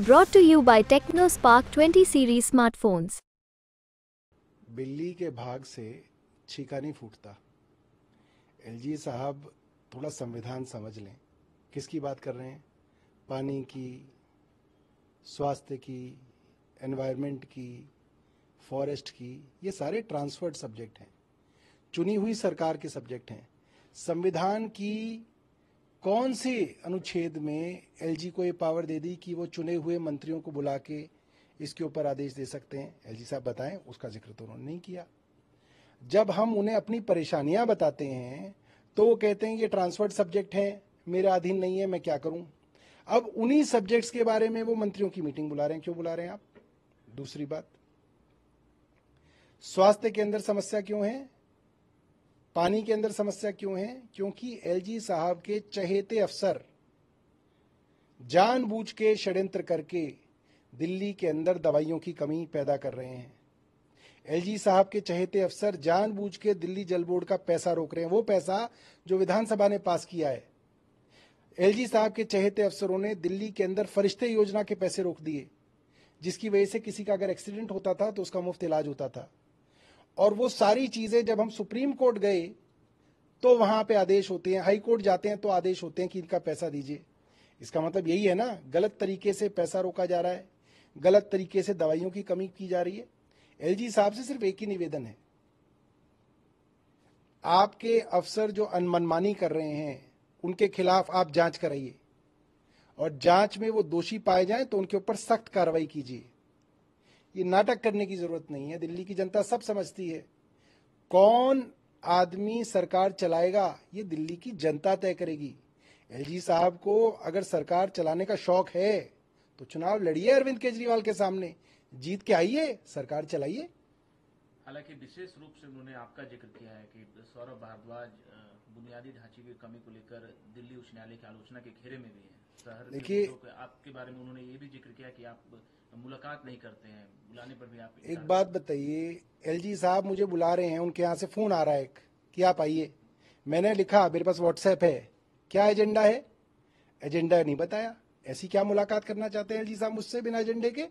brought to you by Spark 20 series smartphones बिल्ली के भाग से छीका नहीं फूटता एलजी साहब थोड़ा संविधान समझ लें किसकी बात कर रहे हैं पानी की स्वास्थ्य की एनवायरनमेंट की फॉरेस्ट की ये सारे ट्रांसफर्ड सब्जेक्ट हैं चुनी हुई सरकार के सब्जेक्ट हैं संविधान की कौन से अनुच्छेद में एलजी को ये पावर दे दी कि वो चुने हुए मंत्रियों को बुला के इसके ऊपर आदेश दे सकते हैं एलजी साहब बताएं उसका जिक्र तो उन्होंने नहीं किया जब हम उन्हें अपनी परेशानियां बताते हैं तो वो कहते हैं ये ट्रांसफर्ड सब्जेक्ट है मेरा अधीन नहीं है मैं क्या करूं अब उन्हीं सब्जेक्ट्स के बारे में वो मंत्रियों की मीटिंग बुला रहे हैं क्यों बुला रहे हैं आप दूसरी बात स्वास्थ्य के अंदर समस्या क्यों है पानी के अंदर समस्या क्यों है क्योंकि एलजी साहब के चहेते अफसर जानबूझ के षड्यंत्र करके दिल्ली के अंदर दवाइयों की कमी पैदा कर रहे हैं एलजी साहब के चहेते अफसर जानबूझ के दिल्ली जल बोर्ड का पैसा रोक रहे हैं वो पैसा जो विधानसभा ने पास किया है एलजी साहब के चहेते अफसरों ने दिल्ली के अंदर फरिश्ते योजना के पैसे रोक दिए जिसकी वजह से किसी का अगर एक्सीडेंट होता था तो उसका मुफ्त इलाज होता था और वो सारी चीजें जब हम सुप्रीम कोर्ट गए तो वहां पे आदेश होते हैं हाई कोर्ट जाते हैं तो आदेश होते हैं कि इनका पैसा दीजिए इसका मतलब यही है ना गलत तरीके से पैसा रोका जा रहा है गलत तरीके से दवाइयों की कमी की जा रही है एलजी साहब से सिर्फ एक ही निवेदन है आपके अफसर जो अनमनमानी कर रहे हैं उनके खिलाफ आप जांच कराइए और जांच में वो दोषी पाए जाएं तो उनके ऊपर सख्त कार्रवाई कीजिए ये नाटक करने की जरूरत नहीं है दिल्ली की जनता सब समझती है कौन आदमी सरकार चलाएगा ये दिल्ली की जनता तय करेगी एलजी साहब को अगर सरकार चलाने का शौक है तो चुनाव लड़िए अरविंद केजरीवाल के सामने जीत के आइए सरकार चलाइए हालांकि विशेष रूप से उन्होंने आपका जिक्र किया है कि सौरभ भारद्वाज बुनियादी ढांचे की कमी को लेकर दिल्ली उच्च न्यायालय की आलोचना के घेरे में भी है शहर देखिए आपके बारे में उन्होंने ये भी जिक्र किया कि आप मुलाकात नहीं करते हैं बुलाने पर भी आप एक बात बताइए एल साहब मुझे बुला रहे हैं उनके यहाँ से फोन आ रहा है कि आप आइए मैंने लिखा मेरे पास व्हाट्सएप है क्या एजेंडा है एजेंडा नहीं बताया ऐसी क्या मुलाकात करना चाहते हैं एलजी साहब मुझसे बिना एजेंडे के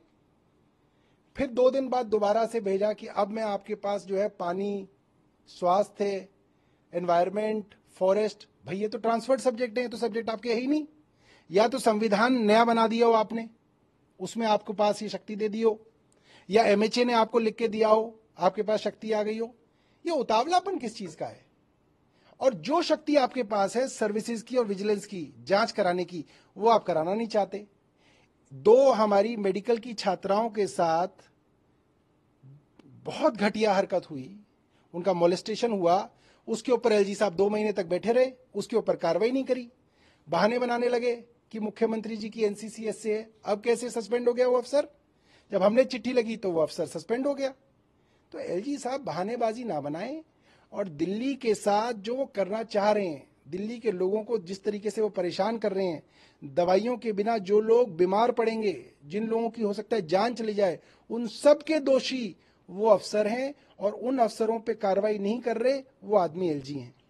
फिर दो दिन बाद दोबारा से भेजा कि अब मैं आपके पास जो है पानी स्वास्थ्य एनवायरमेंट फॉरेस्ट भाई ये तो ट्रांसफर्ड सब्जेक्ट है तो सब्जेक्ट आपके है ही नहीं या तो संविधान नया बना दिया हो आपने उसमें आपको पास ये शक्ति दे दी हो या एमएचए ने आपको लिख के दिया हो आपके पास शक्ति आ गई हो ये उतावलापन किस चीज का है और जो शक्ति आपके पास है सर्विसेज की और विजिलेंस की जांच कराने की वो आप कराना नहीं चाहते दो हमारी मेडिकल की छात्राओं के साथ बहुत घटिया हरकत हुई उनका मोलेस्टेशन हुआ उसके ऊपर एलजी साहब दो महीने तक बैठे रहे उसके ऊपर कार्रवाई नहीं करी बहाने बनाने लगे कि मुख्यमंत्री जी की एनसीसीएस से है अब कैसे सस्पेंड हो गया वो अफसर जब हमने चिट्ठी लगी तो वो अफसर सस्पेंड हो गया तो एलजी साहब बहानेबाजी ना बनाएं और दिल्ली के साथ जो करना चाह रहे हैं दिल्ली के लोगों को जिस तरीके से वो परेशान कर रहे हैं दवाइयों के बिना जो लोग बीमार पड़ेंगे जिन लोगों की हो सकता है जान चली जाए उन सब के दोषी वो अफसर हैं और उन अफसरों पे कार्रवाई नहीं कर रहे वो आदमी एलजी हैं